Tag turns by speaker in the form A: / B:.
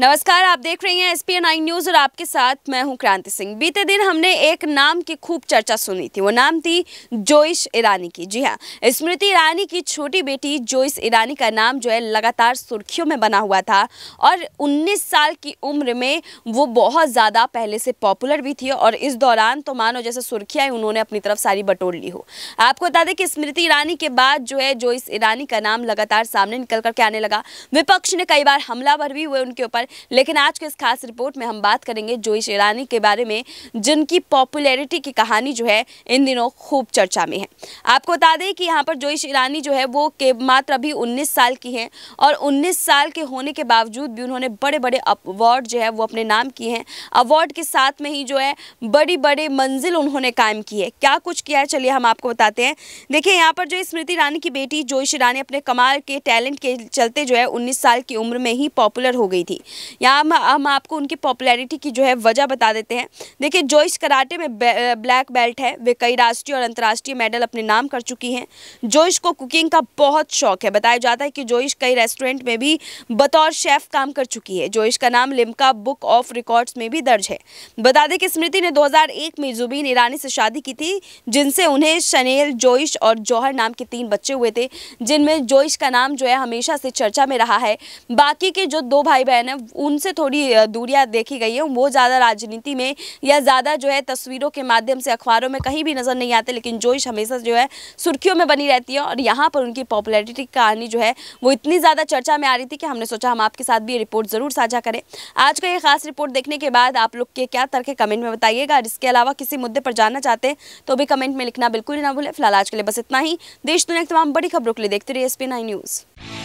A: नमस्कार आप देख रहे हैं एसपीएन नाइन न्यूज और आपके साथ मैं हूं क्रांति सिंह बीते दिन हमने एक नाम की खूब चर्चा सुनी थी वो नाम थी जोइश ईरानी की जी हाँ स्मृति ईरानी की छोटी बेटी जोइस ईरानी का नाम जो है लगातार सुर्खियों में बना हुआ था और 19 साल की उम्र में वो बहुत ज़्यादा पहले से पॉपुलर भी थी और इस दौरान तो मानो जैसे सुर्खियाँ उन्होंने अपनी तरफ सारी बटोर ली हो आपको बता दें कि स्मृति ईरानी के बाद जो है जोइस ईरानी का नाम लगातार सामने निकल करके आने लगा विपक्ष ने कई बार हमलावर भी हुए उनके ऊपर लेकिन आज के इस खास रिपोर्ट में हम बात करेंगे जोईश ईरानी के बारे में जिनकी पॉपुलैरिटी की कहानी जो है इन दिनों खूब चर्चा में है आपको बता दें कि यहाँ पर जोईश ईरानी जो है वो के मात्र अभी उन्नीस साल की हैं और उन्नीस साल के होने के बावजूद भी उन्होंने बड़े बड़े अवार्ड जो है वो अपने नाम किए हैं अवार्ड के साथ में ही जो है बड़ी बड़े मंजिल उन्होंने कायम की है क्या कुछ किया है चलिए हम आपको बताते हैं देखिए यहाँ पर जो स्मृति ईरानी की बेटी जोईश ईरानी अपने कमाल के टैलेंट के चलते जो है उन्नीस साल की उम्र में ही पॉपुलर हो गई थी यहाँ हम, हम आपको उनकी पॉपुलैरिटी की जो है वजह बता देते हैं देखिए जो इस कराटे में बे, ब्लैक बेल्ट है वे कई राष्ट्रीय और अंतर्राष्ट्रीय मेडल अपने नाम कर चुकी हैं जोइश को कुकिंग का बहुत शौक है बताया जाता है कि जोइश कई रेस्टोरेंट में भी बतौर शेफ काम कर चुकी है जोइश का नाम लिमका बुक ऑफ रिकॉर्ड्स में भी दर्ज है बता दें कि स्मृति ने दो में जुबीन ईरानी से शादी की थी जिनसे उन्हें शनेल जोइश और जौहर नाम के तीन बच्चे हुए थे जिनमें जोइश का नाम जो है हमेशा से चर्चा में रहा है बाकी के जो दो भाई बहन हैं उनसे थोड़ी दूरियाँ देखी गई हैं वो ज़्यादा राजनीति में या ज़्यादा जो है तस्वीरों के माध्यम से अखबारों में कहीं भी नज़र नहीं आते लेकिन जोश हमेशा जो है सुर्खियों में बनी रहती है और यहाँ पर उनकी पॉपुलरिटी कहानी जो है वो इतनी ज़्यादा चर्चा में आ रही थी कि हमने सोचा हम आपके साथ भी ये रिपोर्ट ज़रूर साझा करें आज का ये खास रिपोर्ट देखने के बाद आप लोग के क्या तर्क है कमेंट में बताइएगा और इसके अलावा किसी मुद्दे पर जानना चाहते हैं तो भी कमेंट में लिखना बिल्कुल ही ना भूलें फिलहाल आज के लिए बस इतना ही देश दुनिया की तमाम बड़ी खबरों के लिए देखते रहिए एस न्यूज़